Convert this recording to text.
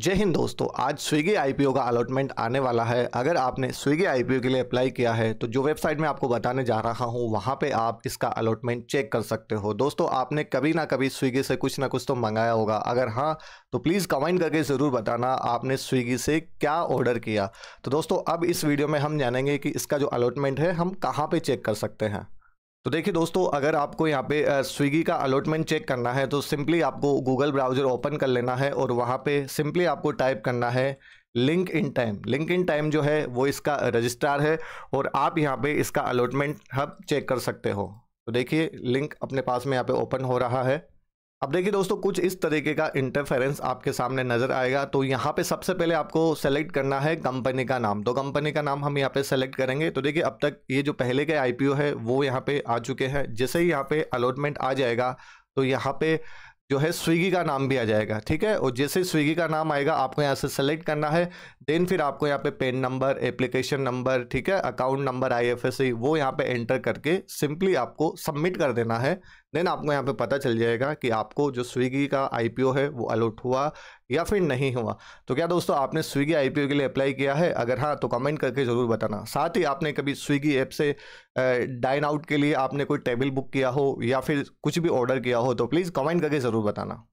जय हिंद दोस्तों आज स्विगी आई का अलॉटमेंट आने वाला है अगर आपने स्विगी आई के लिए अप्लाई किया है तो जो वेबसाइट में आपको बताने जा रहा हूँ वहाँ पे आप इसका अलॉटमेंट चेक कर सकते हो दोस्तों आपने कभी ना कभी स्विगी से कुछ ना कुछ तो मंगाया होगा अगर हाँ तो प्लीज़ कमेंट करके ज़रूर बताना आपने स्विगी से क्या ऑर्डर किया तो दोस्तों अब इस वीडियो में हम जानेंगे कि इसका जो अलॉटमेंट है हम कहाँ पर चेक कर सकते हैं तो देखिए दोस्तों अगर आपको यहाँ पे स्विगी का अलॉटमेंट चेक करना है तो सिंपली आपको गूगल ब्राउज़र ओपन कर लेना है और वहाँ पे सिंपली आपको टाइप करना है link in time link in time जो है वो इसका रजिस्ट्रार है और आप यहाँ पे इसका अलॉटमेंट हब चेक कर सकते हो तो देखिए लिंक अपने पास में यहाँ पे ओपन हो रहा है अब देखिए दोस्तों कुछ इस तरीके का इंटरफेरेंस आपके सामने नज़र आएगा तो यहाँ पे सबसे पहले आपको सेलेक्ट करना है कंपनी का नाम तो कंपनी का नाम हम यहाँ पे सेलेक्ट करेंगे तो देखिए अब तक ये जो पहले के आईपीओ है वो यहाँ पे आ चुके हैं जैसे ही यहाँ पे अलॉटमेंट आ जाएगा तो यहाँ पे जो है स्विगी का नाम भी आ जाएगा ठीक है और जैसे स्विगी का नाम आएगा आपको यहाँ से सेलेक्ट करना है देन फिर आपको यहाँ पे पेन नंबर एप्लीकेशन नंबर ठीक है अकाउंट नंबर आई वो यहाँ पे एंटर करके सिंपली आपको सबमिट कर देना है देन आपको यहाँ पे पता चल जाएगा कि आपको जो स्विगी का आईपीओ है वो अलॉट हुआ या फिर नहीं हुआ तो क्या दोस्तों आपने स्विगी आईपीओ के लिए अप्लाई किया है अगर हाँ तो कमेंट करके ज़रूर बताना साथ ही आपने कभी स्विगी ऐप से डाइन आउट के लिए आपने कोई टेबल बुक किया हो या फिर कुछ भी ऑर्डर किया हो तो प्लीज़ कमेंट करके ज़रूर बताना